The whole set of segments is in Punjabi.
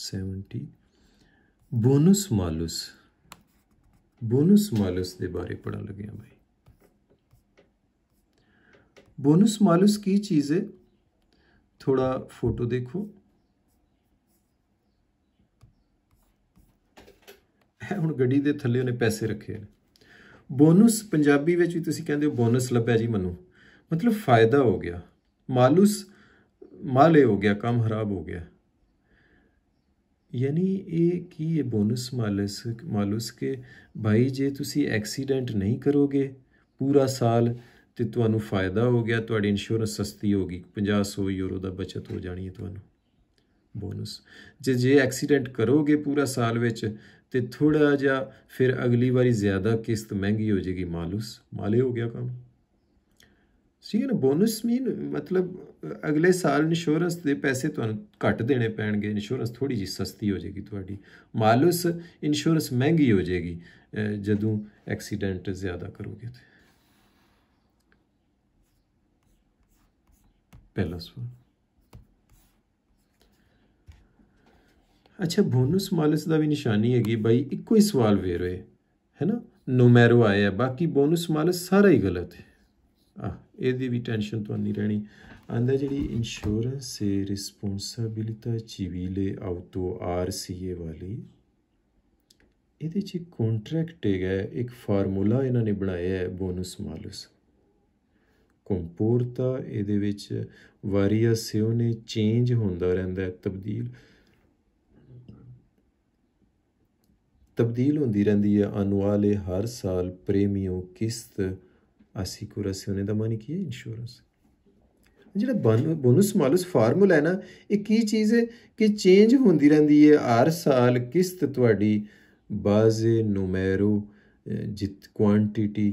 70 ਬੋਨਸ ਮਾਲਸ ਬੋਨਸ ਮਾਲਸ ਦੇ ਬਾਰੇ ਪੜਨ ਲਗੇ ਆ ਭਾਈ ਬੋਨਸ ਮਾਲਸ ਕੀ ਚੀਜ਼ ਹੈ ਥੋੜਾ ਫੋਟੋ ਦੇਖੋ ਹੁਣ ਗੱਡੀ ਦੇ ਥੱਲੇ ਉਹਨੇ ਪੈਸੇ ਰੱਖੇ ਨੇ ਬੋਨਸ ਪੰਜਾਬੀ ਵਿੱਚ ਵੀ ਤੁਸੀਂ ਕਹਿੰਦੇ ਹੋ ਬੋਨਸ ਲੱਭਿਆ ਜੀ ਮੈਨੂੰ ਮਤਲਬ ਫਾਇਦਾ ਹੋ ਗਿਆ ਮਾਲੂਸ ਮਾਲੇ ਹੋ ਗਿਆ ਕੰਮ ਖਰਾਬ ਹੋ ਗਿਆ ਯਾਨੀ ਇਹ ਕੀ ਇਹ ਬੋਨਸ ਮਾਲਸ ਮਾਲਸ ਕੇ ਭਾਈ ਜੇ ਤੁਸੀਂ ਐਕਸੀਡੈਂਟ ਨਹੀਂ ਕਰੋਗੇ ਪੂਰਾ ਸਾਲ ਤੇ ਤੁਹਾਨੂੰ ਫਾਇਦਾ ਹੋ ਗਿਆ ਤੁਹਾਡੀ ਇੰਸ਼ੋਰੈਂਸ ਸਸਤੀ ਹੋ ਗਈ 500 ਯੂਰੋ ਦਾ ਬਚਤ ਹੋ ਜਾਣੀ ਹੈ ਤੁਹਾਨੂੰ ਬੋਨਸ ਜੇ ਜੇ ਐਕਸੀਡੈਂਟ ਕਰੋਗੇ ਪੂਰਾ ਸਾਲ ਵਿੱਚ ਤੇ ਥੋੜਾ ਜਿਹਾ ਫਿਰ ਅਗਲੀ ਵਾਰੀ ਜ਼ਿਆਦਾ ਕਿਸ਼ਤ ਮਹਿੰਗੀ ਹੋ ਜੇਗੀ ਮਾਲੂਸ ਮਾਲੇ ਹੋ ਗਿਆ ਕੰਮ ਸੀ ਨਾ ਬੋਨਸ ਮੀਨ ਮਤਲਬ ਅਗਲੇ ਸਾਲ ਇੰਸ਼ੋਰੈਂਸ ਦੇ ਪੈਸੇ ਤੁਹਾਨੂੰ ਘੱਟ ਦੇਣੇ ਪੈਣਗੇ ਇੰਸ਼ੋਰੈਂਸ ਥੋੜੀ ਜੀ ਸਸਤੀ ਹੋ ਜਾਏਗੀ ਤੁਹਾਡੀ ਮਾਲੂਸ ਇੰਸ਼ੋਰੈਂਸ ਮਹਿੰਗੀ ਹੋ ਜਾਏਗੀ ਜਦੋਂ ਐਕਸੀਡੈਂਟ ਜ਼ਿਆਦਾ ਕਰੋਗੇ ਤੇ ਪਹਿਲਾ ਸਵਾਲ ਅੱਛਾ ਬੋਨਸ ਮਾਲਸ ਦਾ ਵੀ ਨਿਸ਼ਾਨੀ ਹੈਗੀ ਬਾਈ ਇੱਕੋ ਹੀ ਸਵਾਲ ਵੇਰ ਹੋਏ ਹੈ ਨਾ ਨੋਮੈਰੋ ਆਇਆ ਬਾਕੀ ਬੋਨਸ ਮਾਲਸ ਸਾਰਾ ਹੀ ਗਲਤ ਹੈ ਆ ਇਹਦੀ ਵੀ ਟੈਨਸ਼ਨ ਤੁਹਾਨੂੰ ਨਹੀਂ ਰਹਿਣੀ ਆਂਦਾ ਜਿਹੜੀ ਇੰਸ਼ੋਰੈਂਸ ਸੇ ਰਿਸਪੌਂਸਿਬਿਲਤਾ ਚਿਵੀਲੇ ਆਉਟੋ ਆਰਸੀਏ ਵਾਲੀ ਇਹਦੇ 'ਚ ਕੰਟਰੈਕਟ ਹੈਗਾ ਇੱਕ ਫਾਰਮੂਲਾ ਇਹਨਾਂ ਨੇ ਬਣਾਇਆ ਹੈ ਬੋਨਸ ਮਾਲਸ ਕੰਪੋਰਤਾ ਇਹਦੇ ਵਿੱਚ ਵਾਰੀਅਸਿਓ ਨੇ ਚੇਂਜ ਹੁੰਦਾ ਰਹਿੰਦਾ ਹੈ ਤਬਦੀਲ ਤਬਦੀਲ ਹੁੰਦੀ ਰਹਿੰਦੀ ਹੈ ਅਨੁਆਲੇ ਹਰ ਸਾਲ ਪ੍ਰੀਮੀਅਮ ਕਿਸ਼ਤ asicurazione ਦਾ mani की है ਇੰਸ਼ੋਰੈਂਸ ਜਿਹੜਾ ਬੋਨਸ ਮਾਲਸ ਫਾਰਮੂਲਾ ਹੈ ਨਾ ਇਹ ਕੀ ਚੀਜ਼ ਹੈ ਕਿ ਚੇਂਜ ਹੁੰਦੀ ਰਹਿੰਦੀ ਹੈ ਹਰ ਸਾਲ ਕਿਸ਼ਤ ਤੁਹਾਡੀ ਬਾਜ਼ੇ ਨੂਮੈਰੋ ਜਿਤ ਕੁਆਂਟੀਟੀ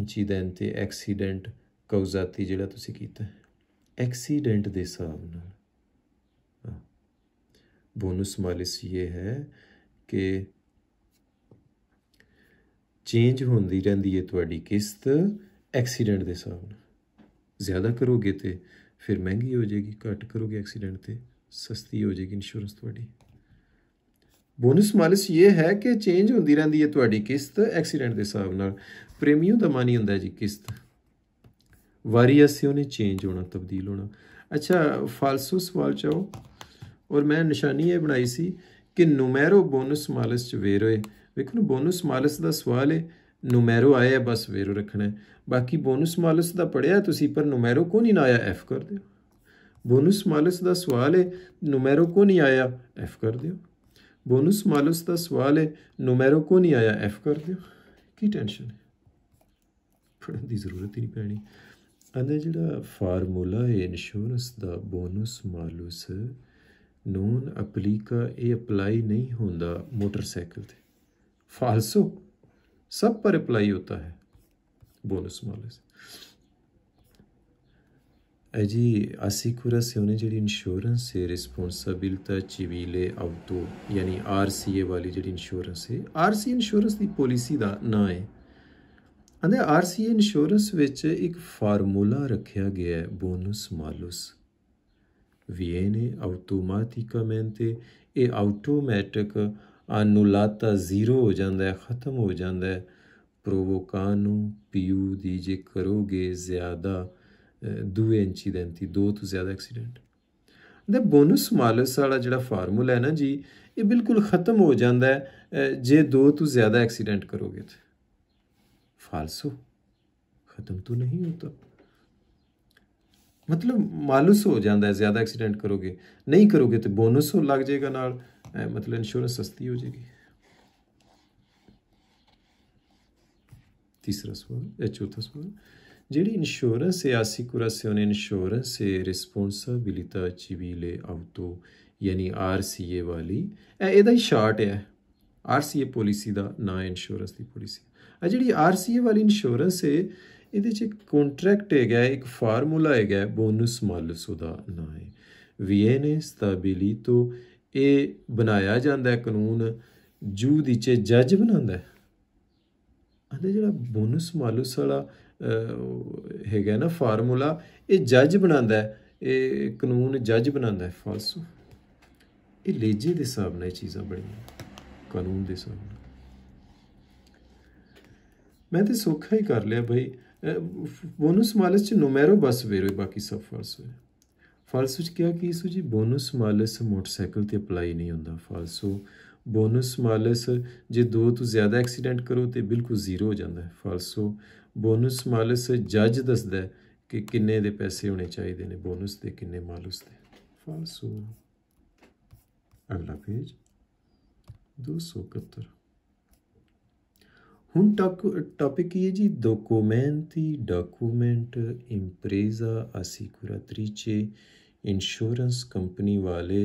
ਇਨਸੀਡੈਂਟ ਤੇ ਐਕਸੀਡੈਂਟ ਕੌਜ਼ਾਤੀ ਜਿਹੜਾ ਤੁਸੀਂ ਕੀਤਾ ਐਕਸੀਡੈਂਟ ਦੇ ਹਿਸਾਬ ਨਾਲ ਬੋਨਸ ਮਾਲਸ ਇਹ ਹੈ ਕਿ ਚੇਂਜ ਹੁੰਦੀ ਰਹਿੰਦੀ ਹੈ ਤੁਹਾਡੀ ਕਿਸ਼ਤ ਐਕਸੀਡੈਂਟ ਦੇ ਹਿਸਾਬ ਨਾਲ ਜ਼ਿਆਦਾ ਕਰੋਗੇ ਤੇ ਫਿਰ ਮਹਿੰਗੀ ਹੋ ਜਾਏਗੀ ਘੱਟ ਕਰੋਗੇ ਐਕਸੀਡੈਂਟ ਤੇ ਸਸਤੀ ਹੋ ਜਾਏਗੀ ਇੰਸ਼ੋਰੈਂਸ ਤੁਹਾਡੀ ਬੋਨਸ ਮਾਲਿਸ ਇਹ ਹੈ ਕਿ ਚੇਂਜ ਹੁੰਦੀ ਰਹਿੰਦੀ ਹੈ ਤੁਹਾਡੀ ਕਿਸ਼ਤ ਐਕਸੀਡੈਂਟ ਦੇ ਹਿਸਾਬ ਨਾਲ ਪ੍ਰੀਮੀਅਮ ਦਾ ਮਾਨੀ ਹੁੰਦਾ ਜੀ ਕਿਸ਼ਤ ਵਾਰੀ ਅਸੇ ਉਹਨੇ ਚੇਂਜ ਹੋਣਾ ਤਬਦੀਲ ਹੋਣਾ ਅੱਛਾ ਫਾਲਸੂ ਸਵਾਲ ਚਾਹੋ ਔਰ ਮੈਂ ਨਿਸ਼ਾਨੀ ਇਹ ਬਣਾਈ ਸੀ ਕਿ ਨੂਮੈਰੋ ਬੋਨਸ ਮਾਲਿਸ ਚ ਵੇਰੋਏ ਵੇਖੋ ਬੋਨਸ ਮਾਲਸ ਦਾ ਸਵਾਲ ਹੈ ਨੂਮੈਰੋ ਆਇਆ ਬਸ ਵੇਰੋ ਰੱਖਣਾ ਬਾਕੀ ਬੋਨਸ ਮਾਲਸ ਦਾ ਪੜਿਆ ਤੁਸੀਂ ਪਰ ਨੂਮੈਰੋ ਕੋ ਨਹੀਂ ਆਇਆ ਐਫ ਕਰ ਦਿਓ ਬੋਨਸ ਮਾਲਸ ਦਾ ਸਵਾਲ ਹੈ ਨੂਮੈਰੋ ਕੋ ਨਹੀਂ ਆਇਆ ਐਫ ਕਰ ਦਿਓ ਬੋਨਸ ਮਾਲਸ ਦਾ ਸਵਾਲ ਹੈ ਨੂਮੈਰੋ ਕੋ ਨਹੀਂ ਆਇਆ ਐਫ ਕਰ ਦਿਓ ਕੀ ਟੈਨਸ਼ਨ ਹੈ ਪੜਨ ਦੀ ਜ਼ਰੂਰਤ ਹੀ ਨਹੀਂ ਪੈਣੀ ਅੰਦਰ ਜਿਹੜਾ ਫਾਰਮੂਲਾ ਹੈ ਇਨਸ਼ੋਰੈਂਸ ਦਾ ਬੋਨਸ ਮਾਲਸ ਨੂਨ ਅਪਲੀਕਾ ਇਹ ਅਪਲਾਈ ਨਹੀਂ ਹੁੰਦਾ ਮੋਟਰਸਾਈਕਲ ਤੇ फालसू सब पर रिप्लाई होता है बोनस वाले से ਐ ਜੀ ਅਸੀਂ ਕੁਰਸੇ ਉਹਨੇ ਜਿਹੜੀ ਇੰਸ਼ੋਰੈਂਸ ਹੈ ਰਿਸਪੌਂਸਿਬਿਲਟੀ ਚਿਵੀਲੇ ਆਉਟੋ ਯਾਨੀ ਆਰਸੀਏ ਵਾਲੀ ਜਿਹੜੀ ਇੰਸ਼ੋਰੈਂਸ ਹੈ ਆਰਸੀ ਇੰਸ਼ੋਰੈਂਸ ਦੀ ਪਾਲਿਸੀ ਦਾ ਨਾਮ ਹੈ ਅੰਦਰ ਆਰਸੀਏ ਇੰਸ਼ੋਰੈਂਸ ਵਿੱਚ ਇੱਕ ਫਾਰਮੂਲਾ ਰੱਖਿਆ ਗਿਆ ਹੈ ਬੋਨਸ ਮਾਲਸ ਵੀਨੇ ਆਟੋਮੈਟਿਕਮੈਂਟ ਇਹ ਆਟੋਮੈਟਿਕ ਅਨੁਲਾਤਾ ਜ਼ੀਰੋ ਹੋ ਜਾਂਦਾ ਹੈ ਖਤਮ ਹੋ ਜਾਂਦਾ ਹੈ ਨੂੰ ਪੀਯੂ ਦੀ ਜੇ ਕਰੋਗੇ ਜ਼ਿਆਦਾ ਦੂਏ ਇੰਸੀਡੈਂਟ ਦੋ ਤੋਂ ਜ਼ਿਆਦਾ ਐਕਸੀਡੈਂਟ ਦਾ ਬੋਨਸ ਮਾਲਸ ਵਾਲਾ ਜਿਹੜਾ ਫਾਰਮੂਲਾ ਹੈ ਨਾ ਜੀ ਇਹ ਬਿਲਕੁਲ ਖਤਮ ਹੋ ਜਾਂਦਾ ਹੈ ਜੇ ਦੋ ਤੋਂ ਜ਼ਿਆਦਾ ਐਕਸੀਡੈਂਟ ਕਰੋਗੇ ਤੇ ਫਾਲਸੂ ਖਤਮ ਤੋਂ ਨਹੀਂ ਹੁੰਦਾ ਮਤਲਬ ਮਾਲਸ ਹੋ ਜਾਂਦਾ ਹੈ ਜ਼ਿਆਦਾ ਐਕਸੀਡੈਂਟ ਕਰੋਗੇ ਨਹੀਂ ਕਰੋਗੇ ਤੇ ਬੋਨਸ ਹੋ ਲੱਗ ਜਾਏਗਾ ਨਾਲ ਮਤਲਬ ਇੰਸ਼ੋਰੈਂਸ ਸਸਤੀ ਹੋ ਜਾਏਗੀ ਤੀਸਰਾ ਸਵਾਲ ਇਹ ਚੌਥਾ ਸਵਾਲ ਜਿਹੜੀ ਇੰਸ਼ੋਰੈਂਸ ਹੈ ਉਹਨੇ ਇੰਸ਼ੋਰੈਂਸ ਹੈ ਰਿਸਪੌਂਸਿਬਿਲਿਟਾ ਚਿਵੀਲੇ ਆਉਟੋ ਯਾਨੀ ਆਰਸੀਏ ਵਾਲੀ ਇਹ ਇਹਦਾ ਹੀ ਸ਼ਾਰਟ ਹੈ ਆਰਸੀਏ ਪਾਲਿਸੀ ਦਾ ਨਾ ਇੰਸ਼ੋਰੈਂਸ ਦੀ ਪਾਲਿਸੀ ਆ ਜਿਹੜੀ ਆਰਸੀਏ ਵਾਲੀ ਇੰਸ਼ੋਰੈਂਸ ਹੈ ਇਹਦੇ ਚ ਇੱਕ ਕੰਟਰੈਕਟ ਹੈਗਾ ਇੱਕ ਫਾਰਮੂਲਾ ਹੈਗਾ ਬੋਨਸ ਮਾਲਸ ਉਹਦਾ ਨਾ ਹੈ ਵਿਏਨੇ ਸਟੈਬਿਲਿਟੋ ਇਹ ਬਣਾਇਆ ਜਾਂਦਾ ਹੈ ਕਾਨੂੰਨ ਜੂ ਦੀ ਚ ਜੱਜ ਬਣਾਉਂਦਾ ਹੈ ਅੰਦਰ ਜਿਹੜਾ ਬੋਨਸ ਮਾਲੂਸ ਵਾਲਾ ਹੈਗਾ ਨਾ ਫਾਰਮੂਲਾ ਇਹ ਜੱਜ ਬਣਾਉਂਦਾ ਹੈ ਇਹ ਕਾਨੂੰਨ ਜੱਜ ਬਣਾਉਂਦਾ ਹੈ ਫਾਲਸ ਇਹ ਲੇਜੇ ਦੇ ਹਿਸਾਬ ਨਾਲ ਇਹ ਚੀਜ਼ਾਂ ਬੜੀਆਂ ਕਾਨੂੰਨ ਦੇ ਹਿਸਾਬ ਨਾਲ ਮੈਂ ਤੇ ਸੋਖਾ ਹੀ ਕਰ ਲਿਆ ਭਾਈ ਬੋਨਸ ਮਾਲਸ ਚ ਨੁਮੈਰੋ ਬਸ ਵੇਰੋ ਬਾਕੀ ਸਭ ਫਾਲਸ ਹੈ ਫਾਲਸੋ ਵਿੱਚ ਕਿਹਾ ਕਿ ਇਸੂ ਜੀ ਬੋਨਸ ਮਾਲਸ ਮੋਟਰਸਾਈਕਲ ਤੇ ਅਪਲਾਈ ਨਹੀਂ ਹੁੰਦਾ ਫਾਲਸੋ ਬੋਨਸ ਮਾਲਸ ਜੇ ਦੋ ਤੋਂ ਜ਼ਿਆਦਾ ਐਕਸੀਡੈਂਟ ਕਰੋ ਤੇ ਬਿਲਕੁਲ ਜ਼ੀਰੋ ਹੋ ਜਾਂਦਾ ਹੈ ਫਾਲਸੋ ਬੋਨਸ ਮਾਲਸ ਜੱਜ ਦੱਸਦਾ ਕਿ ਕਿੰਨੇ ਦੇ ਪੈਸੇ ਹੋਣੇ ਚਾਹੀਦੇ ਨੇ ਬੋਨਸ ਦੇ ਕਿੰਨੇ ਮਾਲਸ ਤੇ ਫਾਲਸੋ ਅਗਲਾ ਪੇਜ 271 ਹੁਣ ਟਾਪਿਕ ਇਹ ਜੀ ਡਾਕੂਮੈਂਟੀ ਡਾਕੂਮੈਂਟ इम्प्रेजा assicuratrice ਇੰਸ਼ੋਰੈਂਸ ਕੰਪਨੀ ਵਾਲੇ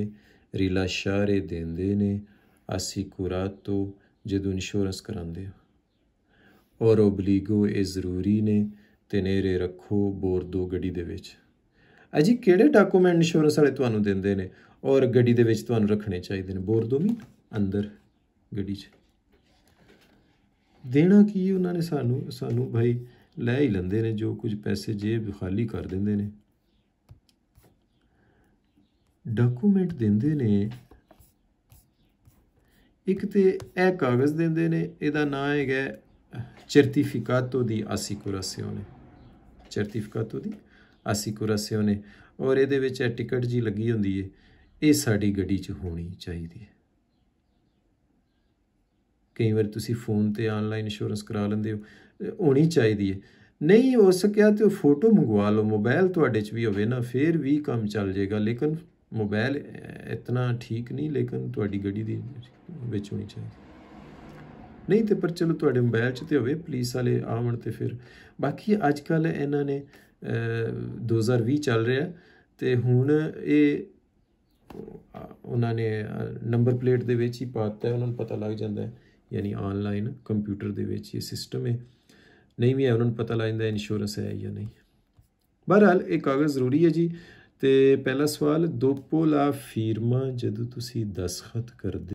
ਰਿਲਾਸ਼ਾਰੇ ਦਿੰਦੇ ਨੇ ਅਸਿਕੁਰਾਤੋ ਜਦੋਂ ਇੰਸ਼ੋਰੈਂਸ ਕਰਾਉਂਦੇ ਆ ਔਰ ਓਬਲੀਗੋ ਇਹ ਜ਼ਰੂਰੀ ਨੇ ਤੇ ਨੇਰੇ ਰੱਖੋ ਬੋਰਦੋ ਗੱਡੀ ਦੇ ਵਿੱਚ ਅਜੀ ਕਿਹੜੇ ਡਾਕੂਮੈਂਟ ਇੰਸ਼ੋਰੈਂਸ ਵਾਲੇ ਤੁਹਾਨੂੰ ਦਿੰਦੇ ਨੇ ਔਰ ਗੱਡੀ ਦੇ ਵਿੱਚ ਤੁਹਾਨੂੰ ਰੱਖਣੇ ਚਾਹੀਦੇ ਨੇ ਬੋਰਦੋ ਵੀ ਅੰਦਰ ਗੱਡੀ 'ਚ ਦੇਣਾ ਕੀ ਉਹਨਾਂ ਨੇ ਸਾਨੂੰ ਸਾਨੂੰ ਭਾਈ ਲੈ ਹੀ ਲੈਂਦੇ ਨੇ ਜੋ ਕੁਝ ਪੈਸੇ ਜੇਬ ਖਾਲੀ ਕਰ ਦਿੰਦੇ ਨੇ ਡਾਕੂਮੈਂਟ ਦਿੰਦੇ ਨੇ ਇੱਕ ਤੇ ਇਹ ਕਾਗਜ਼ ਦਿੰਦੇ ਨੇ ਇਹਦਾ ਨਾਮ ਹੈਗਾ ਚਰਟੀਫਿਕਾਟੋ ਦੀ ਅਸੀਕੁਰਾਸੀਓਨੇ ਸਰਟੀਫਿਕਾਟੋ ਦੀ ਅਸੀਕੁਰਾਸੀਓਨੇ ਔਰ ਇਹਦੇ ਵਿੱਚ ਇਹ ਟਿਕਟ ਜੀ ਲੱਗੀ ਹੁੰਦੀ ਏ ਇਹ ਸਾਡੀ ਗੱਡੀ 'ਚ ਹੋਣੀ ਚਾਹੀਦੀ ਹੈ ਕਈ ਵਾਰ ਤੁਸੀਂ ਫੋਨ ਤੇ ਆਨਲਾਈਨ ਇੰਸ਼ੋਰੈਂਸ ਕਰਾ ਲੈਂਦੇ ਹੋ ਹੋਣੀ ਚਾਹੀਦੀ ਹੈ ਨਹੀਂ ਹੋ ਸਕਿਆ ਤੇ ਫੋਟੋ ਮੰਗਵਾ ਲਓ ਮੋਬਾਈਲ ਤੁਹਾਡੇ 'ਚ ਵੀ ਹੋਵੇ ਨਾ ਫੇਰ ਵੀ ਕੰਮ ਚੱਲ ਜਾਏਗਾ ਲੇਕਿਨ ਮੋਬਾਈਲ ਇਤਨਾ ਠੀਕ ਨਹੀਂ ਲੇਕਿਨ ਤੁਹਾਡੀ ਗੱਡੀ ਦੀ ਵਿੱਚ ਹੋਣੀ ਚਾਹੀਦੀ ਨਹੀਂ ਤੇ ਪਰ ਚਲੋ ਤੁਹਾਡੇ ਮੋਬਾਈਲ 'ਚ ਤੇ ਹੋਵੇ ਪੁਲਿਸ ਵਾਲੇ ਆਉਣ ਤੇ ਫਿਰ ਬਾਕੀ ਅੱਜ ਕੱਲ ਇਹਨਾਂ ਨੇ 2020 ਚੱਲ ਰਿਹਾ ਤੇ ਹੁਣ ਇਹ ਉਹਨਾਂ ਨੇ ਨੰਬਰ ਪਲੇਟ ਦੇ ਵਿੱਚ ਹੀ ਪਾਤਾ ਉਹਨਾਂ ਨੂੰ ਪਤਾ ਲੱਗ ਜਾਂਦਾ ਹੈ ਯਾਨੀ ਆਨਲਾਈਨ ਕੰਪਿਊਟਰ ਦੇ ਵਿੱਚ ਇਹ ਸਿਸਟਮ ਹੈ ਨਹੀਂ ਵੀ ਹੈ ਉਹਨਾਂ ਨੂੰ ਪਤਾ ਲੱਗ ਜਾਂਦਾ ਇੰਸ਼ੋਰੈਂਸ ਹੈ ਜਾਂ ਨਹੀਂ ਬਹਰਹਾਲ ਇਹ ਕਾਗਜ਼ ਜ਼ਰੂਰੀ ਹੈ ਜੀ ਤੇ ਪਹਿਲਾ ਸਵਾਲ ਦੋਪੋਲਾ ਫੀਰਮਾ ਜਦੋਂ ਤੁਸੀਂ ਦਸਖਤ ਕਰਦੇ